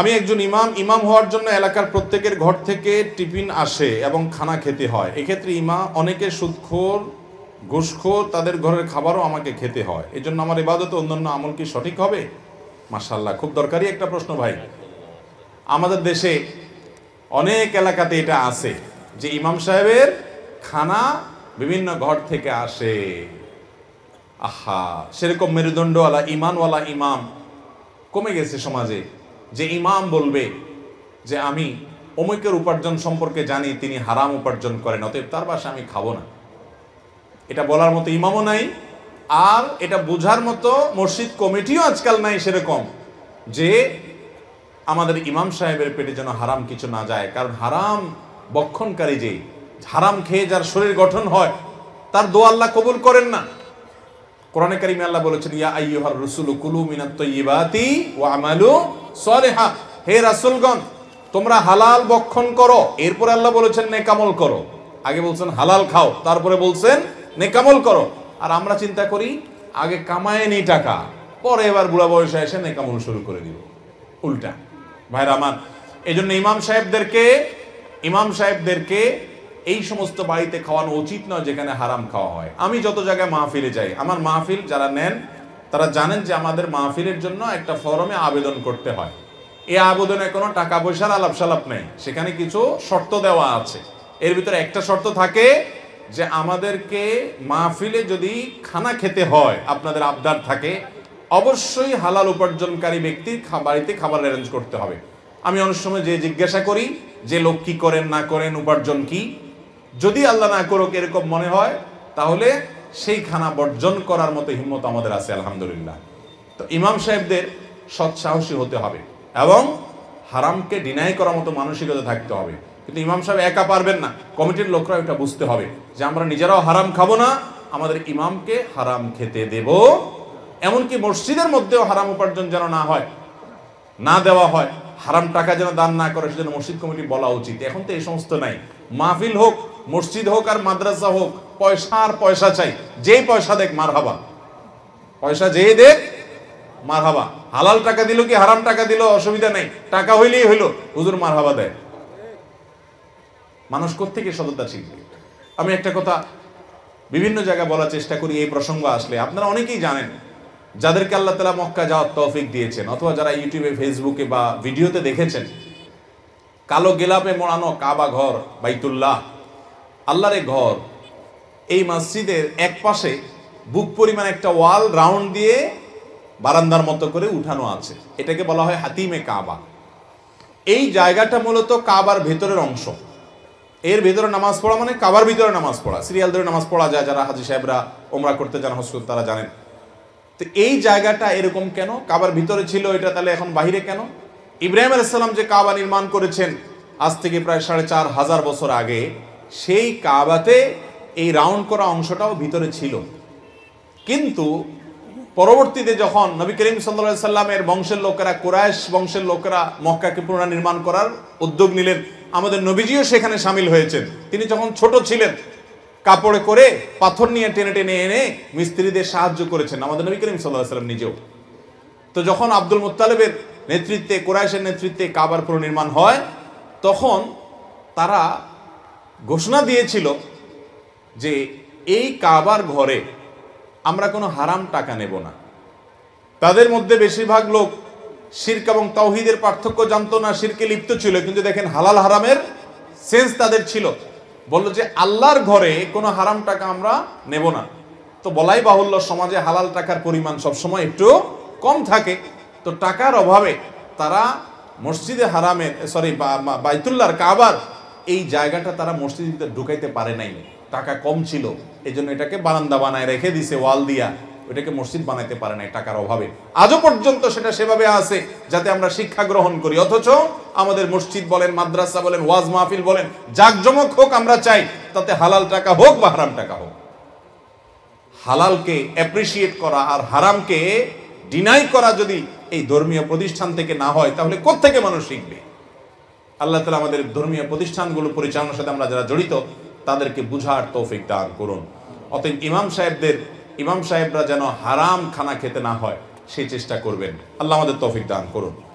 আমি একজন ইমাম ইমাম হওয়ার জন্য এলাকার প্রত্যেকের ঘর থেকে টিফিন আসে এবং খানা খেতে হয় এক্ষেত্রে ইমাম অনেকে সুদখোর ঘুষখোর তাদের ঘরের খাবারও আমাকে খেতে হয় এই জন্য আমার এবাদত অন্যান্য আমল কি সঠিক হবে মাসাল্লাহ খুব দরকারি একটা প্রশ্ন ভাই আমাদের দেশে অনেক এলাকাতে এটা আছে যে ইমাম সাহেবের খানা বিভিন্ন ঘর থেকে আসে আহা সেরকম মেরুদণ্ডওয়ালা ইমানওয়ালা ইমাম কমে গেছে সমাজে যে ইমাম বলবে যে আমি অমুকের উপার্জন সম্পর্কে জানি তিনি হারাম উপার্জন করেন অতএব তার বাসা আমি খাবো না এটা বলার মতো ইমামও নাই আর এটা বোঝার মতো মসজিদ কমিটিও আজকাল নাই সেরকম যে আমাদের ইমাম সাহেবের পেটে যেন হারাম কিছু না যায় কারণ হারাম বক্ষণকারী যে হারাম খেয়ে যার শরীর গঠন হয় তার দো আল্লাহ কবুল করেন না কোরআনে কারিমে আল্লাহ বলেছেন ইয়া আইয়ুহার রসুল কুলু মিনাত তাইয়িবাতি ওয়া আমালু সলেহা হে রাসুলগণ তোমরা হালাল বক্ষণ করো এরপরে আল্লাহ বলেছেন নেকামল করো আগে বলছেন হালাল খাও তারপরে বলছেন নেকামল করো আর আমরা চিন্তা করি আগে কামায় নেই টাকা পরে এবার বুড়া বয়সে এসে নেকামল শুরু করে দিব উল্টা ভাইরা আমার এই জন্য ইমাম সাহেবদেরকে ইমাম সাহেবদেরকে এই সমস্ত বাড়িতে খাওয়ানো উচিত নয় যেখানে হারাম খাওয়া হয় আমি যত জায়গায় মাহফিলে যাই আমার মাহফিল যারা নেন তারা জানেন যে আমাদের মাহফিলের জন্য একটা ফরমে আবেদন করতে হয় এই আবেদনে কোনো টাকা পয়সার আলাপ সালাপ নেই সেখানে কিছু শর্ত দেওয়া আছে এর ভিতরে একটা শর্ত থাকে যে আমাদেরকে মাহফিলে যদি খানা খেতে হয় আপনাদের আবদার থাকে অবশ্যই হালাল উপার্জনকারী ব্যক্তির বাড়িতে খাবার অ্যারেঞ্জ করতে হবে আমি অনেক সময় যে জিজ্ঞাসা করি যে লোক কী করেন না করেন উপার্জন কি যদি আল্লাহ না করুক এরকম মনে হয় তাহলে সেই খানা বর্জন করার মতো হিম্মত আমাদের আছে আলহামদুলিল্লাহ তো ইমাম সাহেবদের সৎসাহসী হতে হবে এবং হারামকে ডিনাই করার মতো মানসিকতা থাকতে হবে কিন্তু ইমাম সাহেব একা পারবেন না কমিটির লোকরা এটা বুঝতে হবে যে আমরা নিজেরাও হারাম খাবো না আমাদের ইমামকে হারাম খেতে দেব এমনকি মসজিদের মধ্যেও হারাম উপার্জন যেন না হয় না দেওয়া হয় হারাম টাকা যেন দান না করে সেজন্য মসজিদ কমিটি বলা উচিত এখন তো এই সমস্ত নাই মাহফিল হোক মসজিদ হোক আর মাদ্রাসা হোক পয়সা আর পয়সা চাই যেই পয়সা দেখ মার হাবা পয়সা যেই দেখ মার হাবা হালাল টাকা দিল কি হারাম টাকা দিল অসুবিধা নেই টাকা হইলেই হইল হুজুর মার হাবা দেয় মানুষ কোথেকে সততা শিখবে আমি একটা কথা বিভিন্ন জায়গায় বলার চেষ্টা করি এই প্রসঙ্গ আসলে আপনারা অনেকেই জানেন যাদেরকে আল্লাহ তালা মক্কা যাওয়ার তৌফিক দিয়েছেন অথবা যারা ইউটিউবে ফেসবুকে বা ভিডিওতে দেখেছেন কালো গেলাপে মোড়ানো কাবা ঘর বাইতুল্লাহ আল্লাহরে ঘর এই মসজিদের এক পাশে বুক পরিমাণ একটা ওয়াল রাউন্ড দিয়ে বারান্দার মতো করে উঠানো আছে এটাকে বলা হয় হাতিমে কাবা এই জায়গাটা মূলত কাবার ভেতরের অংশ এর ভেতরে নামাজ পড়া মানে কাবার ভিতরে নামাজ পড়া সিরিয়াল ধরে নামাজ পড়া যায় যারা হাজি সাহেবরা ওমরা করতে যান হসকুল তারা জানেন তো এই জায়গাটা এরকম কেন কাবার ভিতরে ছিল এটা তাহলে এখন বাহিরে কেন ইব্রাহিম আলাইসাল্লাম যে কাবা নির্মাণ করেছেন আজ থেকে প্রায় সাড়ে চার হাজার বছর আগে সেই কাবাতে এই রাউন্ড করা অংশটাও ভিতরে ছিল কিন্তু পরবর্তীতে যখন নবী করিম সাল্লা সাল্লামের বংশের লোকেরা কোরআশ বংশের লোকেরা মক্কাকে পুনর্নির্মাণ করার উদ্যোগ নিলেন আমাদের নবীজিও সেখানে সামিল হয়েছেন তিনি যখন ছোট ছিলেন কাপড়ে করে পাথর নিয়ে টেনে টেনে এনে মিস্ত্রিদের সাহায্য করেছেন আমাদের নবী করিম সাল্লাহ সাল্লাম নিজেও তো যখন আব্দুল মোত্তালেবের নেতৃত্বে কোরাইশের নেতৃত্বে কাবার পুনর্নির্মাণ হয় তখন তারা ঘোষণা দিয়েছিল যে এই কাবার ঘরে আমরা কোনো হারাম টাকা নেব না তাদের মধ্যে বেশিরভাগ লোক শির্ক এবং তাওহিদের পার্থক্য জানতো না শিরকে লিপ্ত ছিল কিন্তু দেখেন হালাল হারামের সেন্স তাদের ছিল বললো যে আল্লাহর ঘরে কোনো হারাম টাকা আমরা নেব না তো বলাই বাহুল্য সমাজে হালাল টাকার পরিমাণ সবসময় একটু কম থাকে তো টাকার অভাবে তারা মসজিদে হারামের সরি বাইতুল্লার কাবার এই জায়গাটা তারা মসজিদের ভিতরে ঢুকাইতে পারে নাই টাকা কম ছিল এই জন্য এটাকে বারান্দা বানায় রেখে দিছে ওয়াল দিয়া ওইটাকে মসজিদ বানাইতে পারে নাই টাকার অভাবে আজও পর্যন্ত সেটা সেভাবে আছে যাতে আমরা শিক্ষা গ্রহণ করি অথচ আমাদের মসজিদ বলেন মাদ্রাসা বলেন ওয়াজ মাহফিল বলেন জাকজমক হোক আমরা চাই তাতে হালাল টাকা হোক বা হারাম টাকা হোক হালালকে অ্যাপ্রিসিয়েট করা আর হারামকে ডিনাই করা যদি এই ধর্মীয় প্রতিষ্ঠান থেকে না হয় তাহলে কোত্থেকে মানুষ শিখবে আল্লাহ তালা আমাদের ধর্মীয় প্রতিষ্ঠানগুলো পরিচালনার সাথে আমরা যারা জড়িত তাদেরকে বুঝার তৌফিক দান করুন অতএব ইমাম সাহেবদের ইমাম সাহেবরা যেন হারাম খানা খেতে না হয় সেই চেষ্টা করবেন আল্লাহ আমাদের তৌফিক দান করুন